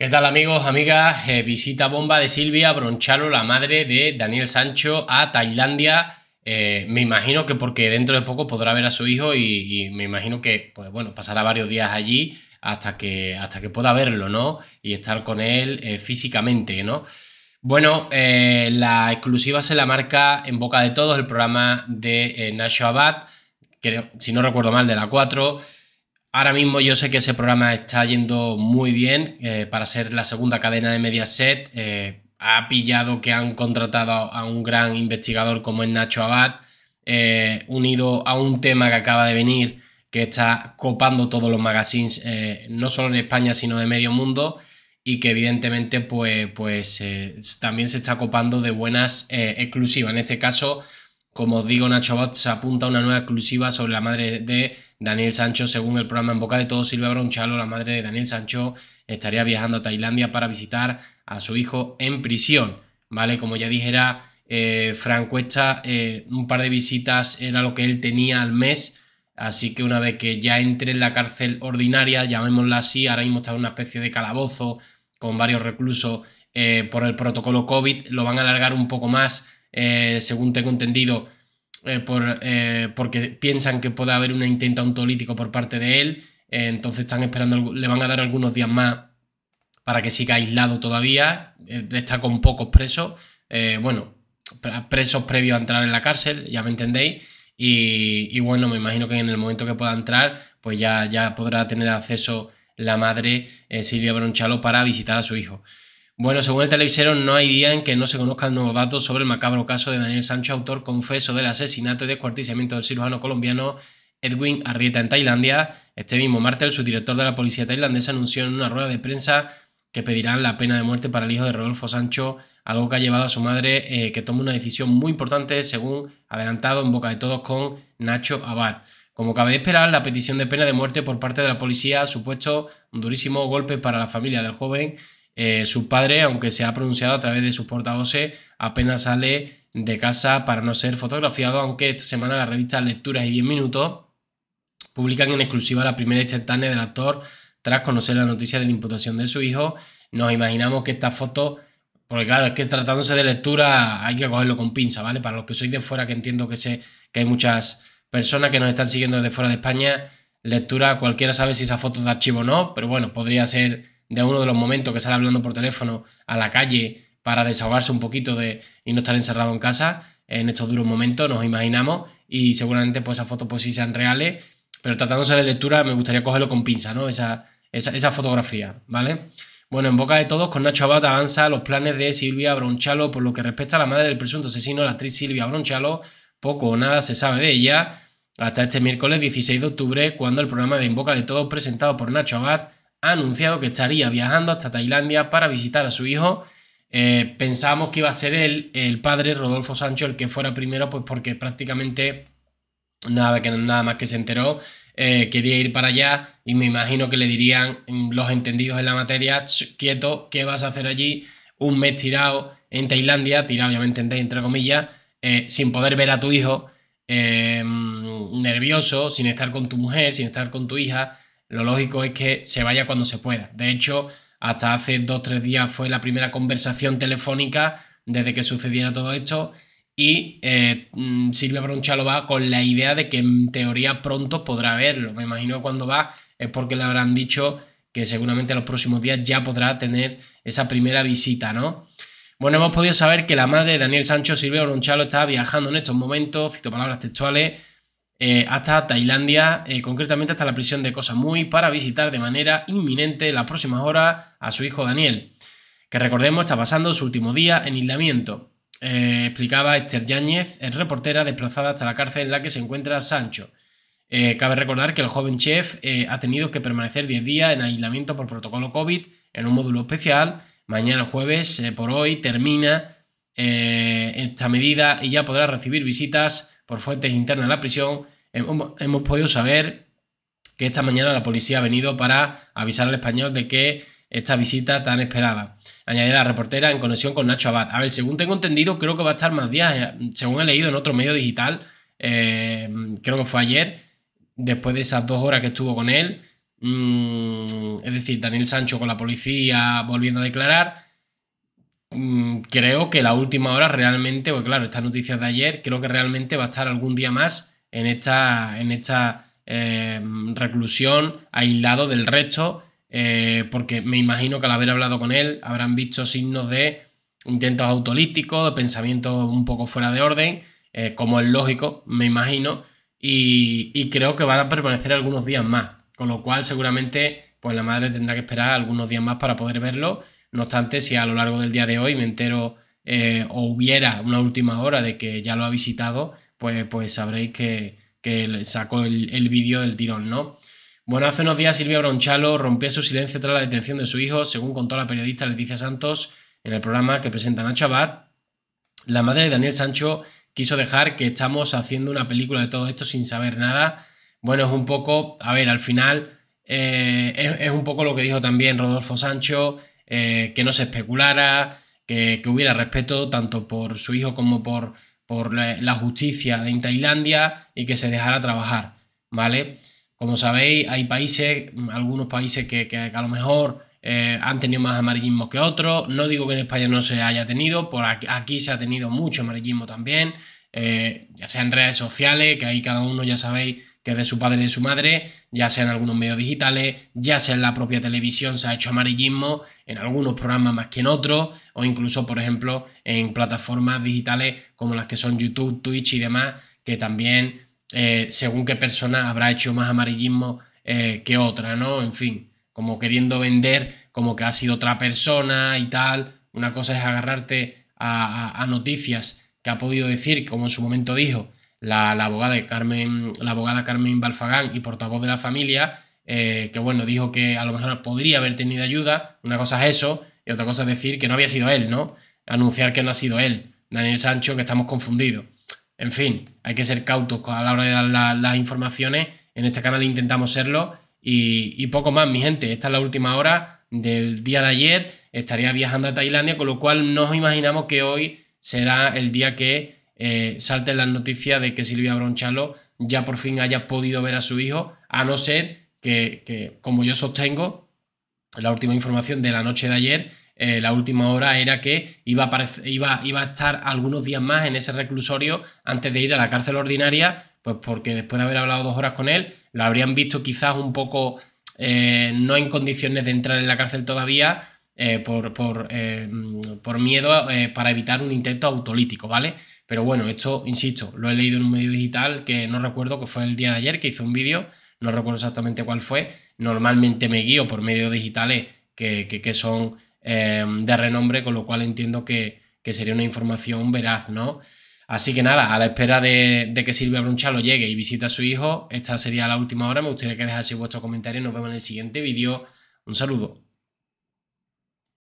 ¿Qué tal amigos, amigas? Eh, visita bomba de Silvia Bronchalo, la madre de Daniel Sancho, a Tailandia. Eh, me imagino que porque dentro de poco podrá ver a su hijo y, me imagino que, pues bueno, pasará varios días allí hasta que, hasta que pueda verlo, ¿no? Y estar con él eh, físicamente, ¿no? Bueno, la exclusiva se la marca en boca de todos el programa de Nacho Abad, si no recuerdo mal, de la 4 Ahora mismo yo sé que ese programa está yendo muy bien eh, para ser la segunda cadena de Mediaset. Eh, ha pillado que han contratado a un gran investigador como es Nacho Abad, eh, unido a un tema que acaba de venir, que está copando todos los magazines, no solo en España, sino de medio mundo, y que evidentemente pues, pues también se está copando de buenas exclusivas. En este caso, como os digo, Nacho Abad se apunta a una nueva exclusiva sobre la madre de Daniel Sancho, según el programa En Boca de Todos, Silvia Bronchalo, la madre de Daniel Sancho, estaría viajando a Tailandia para visitar a su hijo en prisión, ¿vale? Como ya dijera eh, Cuesta, eh, un par de visitas era lo que él tenía al mes, así que una vez que ya entre en la cárcel ordinaria, llamémosla así, ahora mismo está en una especie de calabozo con varios reclusos eh, por el protocolo COVID, lo van a alargar un poco más, eh, según tengo entendido, eh, por, eh, porque piensan que puede haber un intento autolítico por parte de él, eh, entonces están esperando, le van a dar algunos días más para que siga aislado todavía, está con pocos presos, bueno, presos previos a entrar en la cárcel, ya me entendéis, y, bueno, me imagino que en el momento que pueda entrar, pues ya, ya podrá tener acceso la madre Silvia Bronchalo para visitar a su hijo. Bueno, según el televisero, no hay día en que no se conozcan nuevos datos sobre el macabro caso de Daniel Sancho, autor confeso del asesinato y descuartizamiento del cirujano colombiano Edwin Arrieta en Tailandia. Este mismo martes, el subdirector de la policía tailandesa anunció en una rueda de prensa que pedirán la pena de muerte para el hijo de Rodolfo Sancho, algo que ha llevado a su madre eh, que toma una decisión muy importante, según adelantado en boca de todos con Nacho Abad. Como cabe esperar, la petición de pena de muerte por parte de la policía ha supuesto un durísimo golpe para la familia del joven eh, su padre, aunque se ha pronunciado a través de sus portavoces, apenas sale de casa para no ser fotografiado, aunque esta semana la revista Lecturas y 10 Minutos publican en exclusiva la primera instantánea del actor tras conocer la noticia de la imputación de su hijo. Nos imaginamos que esta foto, porque claro, es que tratándose de lectura hay que cogerlo con pinza, ¿vale? Para los que sois de fuera, que entiendo que sé que hay muchas personas que nos están siguiendo desde fuera de España, lectura, cualquiera sabe si esa foto es de archivo o no, pero bueno, podría ser de uno de los momentos que sale hablando por teléfono a la calle para desahogarse un poquito de, y no estar encerrado en casa en estos duros momentos, nos imaginamos, y seguramente pues esas fotos pues sí sean reales, pero tratándose de lectura me gustaría cogerlo con pinza, ¿no? Esa, esa, esa fotografía, ¿vale? Bueno, en boca de todos, con Nacho Abad avanza los planes de Silvia Bronchalo por lo que respecta a la madre del presunto asesino, la actriz Silvia Bronchalo, poco o nada se sabe de ella, hasta este miércoles 16 de octubre, cuando el programa de En boca de todos presentado por Nacho Abad ha anunciado que estaría viajando hasta Tailandia para visitar a su hijo. Eh, pensábamos que iba a ser él el, padre Rodolfo Sancho el que fuera primero, pues porque prácticamente nada, que, nada más que se enteró, eh, quería ir para allá y me imagino que le dirían mm, los entendidos en la materia, quieto, ¿qué vas a hacer allí? Un mes tirado en Tailandia, tirado obviamente entre comillas, eh, sin poder ver a tu hijo, mm, nervioso, sin estar con tu mujer, sin estar con tu hija lo lógico es que se vaya cuando se pueda. De hecho, hasta hace dos o tres días fue la primera conversación telefónica desde que sucediera todo esto y eh, mm, Silvia Bronchalo va con la idea de que en teoría pronto podrá verlo. Me imagino que cuando va es porque le habrán dicho que seguramente en los próximos días ya podrá tener esa primera visita, ¿no? Bueno, hemos podido saber que la madre de Daniel Sancho, Silvia Bronchalo, está viajando en estos momentos, cito palabras textuales, eh, hasta Tailandia, eh, concretamente hasta la prisión de Koh muy para visitar de manera inminente las próximas horas a su hijo Daniel, que recordemos está pasando su último día en aislamiento. Eh, explicaba Esther Yáñez, reportera desplazada hasta la cárcel en la que se encuentra Sancho. cabe recordar que el joven chef ha tenido que permanecer 10 días en aislamiento por protocolo COVID en un módulo especial. Mañana jueves, por hoy, termina esta medida y ya podrá recibir visitas por fuentes internas a la prisión Hemos, podido saber que esta mañana la policía ha venido para avisar al español de que esta visita tan esperada. Añadir la reportera en conexión con Nacho Abad. A ver, según tengo entendido, creo que va a estar más días. Eh, según he leído en otro medio digital, eh, creo que fue ayer, después de esas dos horas que estuvo con él. Mm, es decir, Daniel Sancho con la policía volviendo a declarar. Mm, creo que la última hora realmente, porque claro, estas noticias de ayer, creo que realmente va a estar algún día más en esta, en esta eh, reclusión, aislado del resto, eh, porque me imagino que al haber hablado con él habrán visto signos de intentos autolíticos, de pensamientos un poco fuera de orden, eh, como es lógico, me imagino, y, creo que van a permanecer algunos días más, con lo cual seguramente pues la madre tendrá que esperar algunos días más para poder verlo, no obstante si a lo largo del día de hoy me entero o hubiera una última hora de que ya lo ha visitado, pues, pues, sabréis que, sacó el, vídeo del tirón, ¿no? Bueno, hace unos días Silvia Bronchalo rompió su silencio tras la detención de su hijo, según contó la periodista Leticia Santos en el programa que presenta Nacho Abad. La madre de Daniel Sancho quiso dejar que estamos haciendo una película de todo esto sin saber nada. Bueno, es un poco, a ver, al final eh, es, un poco lo que dijo también Rodolfo Sancho, eh, que no se especulara, que hubiera respeto tanto por su hijo como por por la justicia en Tailandia y que se dejara trabajar, ¿vale? Como sabéis, hay países, algunos países que, a lo mejor eh, han tenido más amarillismo que otros. No digo que en España no se haya tenido, por aquí, se ha tenido mucho amarillismo también, eh, ya sea en redes sociales, que ahí cada uno ya sabéis que de su padre y de su madre, ya sea en algunos medios digitales, ya sea en la propia televisión, se ha hecho amarillismo en algunos programas más que en otros, o incluso, por ejemplo, en plataformas digitales como las que son YouTube, Twitch y demás, que también, eh, según qué persona, habrá hecho más amarillismo eh, que otra, ¿no? En fin, como queriendo vender como que ha sido otra persona y tal. Una cosa es agarrarte a noticias que ha podido decir, como en su momento dijo, la, abogada Carmen, la abogada Carmen Balfagán y portavoz de la familia, eh, que bueno, dijo que a lo mejor podría haber tenido ayuda. Una cosa es eso, y otra cosa es decir que no había sido él, ¿no? Anunciar que no ha sido él, Daniel Sancho, que estamos confundidos. En fin, hay que ser cautos a la hora de dar las informaciones. En este canal intentamos serlo. Y, y, poco más, mi gente. Esta es la última hora del día de ayer. Estaría viajando a Tailandia, con lo cual nos imaginamos que hoy será el día que eh, salten las noticias de que Silvia Bronchalo ya por fin haya podido ver a su hijo, a no ser que, como yo sostengo, la última información de la noche de ayer, eh, la última hora era que iba a, iba, iba a estar algunos días más en ese reclusorio antes de ir a la cárcel ordinaria, pues porque después de haber hablado dos horas con él, lo habrían visto quizás un poco eh, no en condiciones de entrar en la cárcel todavía por, por, miedo para evitar un intento autolítico, ¿vale? Pero bueno, esto, insisto, lo he leído en un medio digital que no recuerdo que fue el día de ayer que hizo un vídeo, no recuerdo exactamente cuál fue. Normalmente me guío por medios digitales que, son em, de renombre, con lo cual entiendo que, sería una información veraz, ¿no? Así que nada, a la espera de, de que Silvia lo llegue y visite a su hijo, esta sería la última hora. Me gustaría que vuestro vuestros comentarios. Nos vemos en el siguiente vídeo. Un saludo.